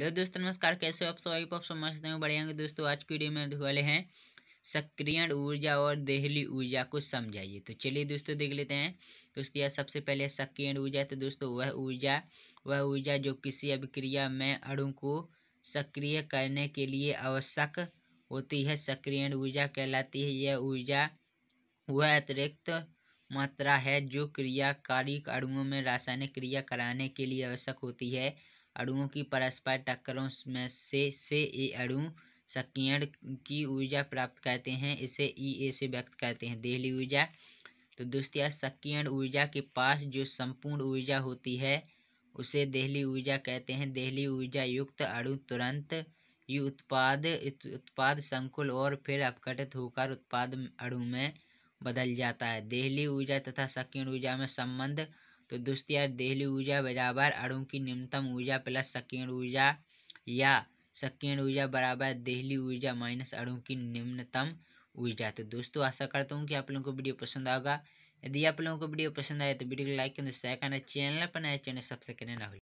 hello दोस्तों नमस्कार कैसे हो आप सब आई आप समझते हो बढ़िया दोस्तों आज की वीडियो में वाले हैं सक्रियण ऊर्जा और देहली ऊर्जा को समझाइए तो चलिए दोस्तों देख लेते हैं दोस्तों यह सबसे पहले सक्रियण ऊर्जा तो दोस्तों वह ऊर्जा वह ऊर्जा जो किसी अभिक्रिया में अणु को सक्रिय करने के लिए आवश्यक होती है सक्रियण ऊर्जा कहलाती है यह ऊर्जा वह अतिरिक्त मात्रा है जो क्रियाकारी अणुओं में रासायनिक क्रिया कराने के लिए आवश्यक होती है अणुओं की परस्पर टक्करों में से से ये अणु संकीर्ण की ऊर्जा प्राप्त करते हैं इसे ई e ए से व्यक्त करते हैं देहली ऊर्जा तो दोस्तों संकीर्ण ऊर्जा के पास जो संपूर्ण ऊर्जा होती है उसे देहली ऊर्जा कहते हैं देहली ऊर्जा युक्त अणु तुरंत ये उत्पाद उत्पाद संकुल और फिर अपघटित होकर उत्पाद अणु में बदल जाता है देहली ऊर्जा तथा संकीर्ण ऊर्जा में संबंध तो दोस्तों यार देहली ऊर्जा बराबर अणु की निम्नतम ऊर्जा प्लस सकेंड ऊर्जा या सकेंड ऊर्जा बराबर देहली ऊर्जा माइनस अणु की निम्नतम ऊर्जा तो दोस्तों आशा करता हूँ कि आप लोगों को वीडियो पसंद आएगा यदि आप लोगों को वीडियो पसंद आए तो वीडियो को लाइक करें शेयर करना चैनल पर नया चैनल सब्सक्राइब करना ना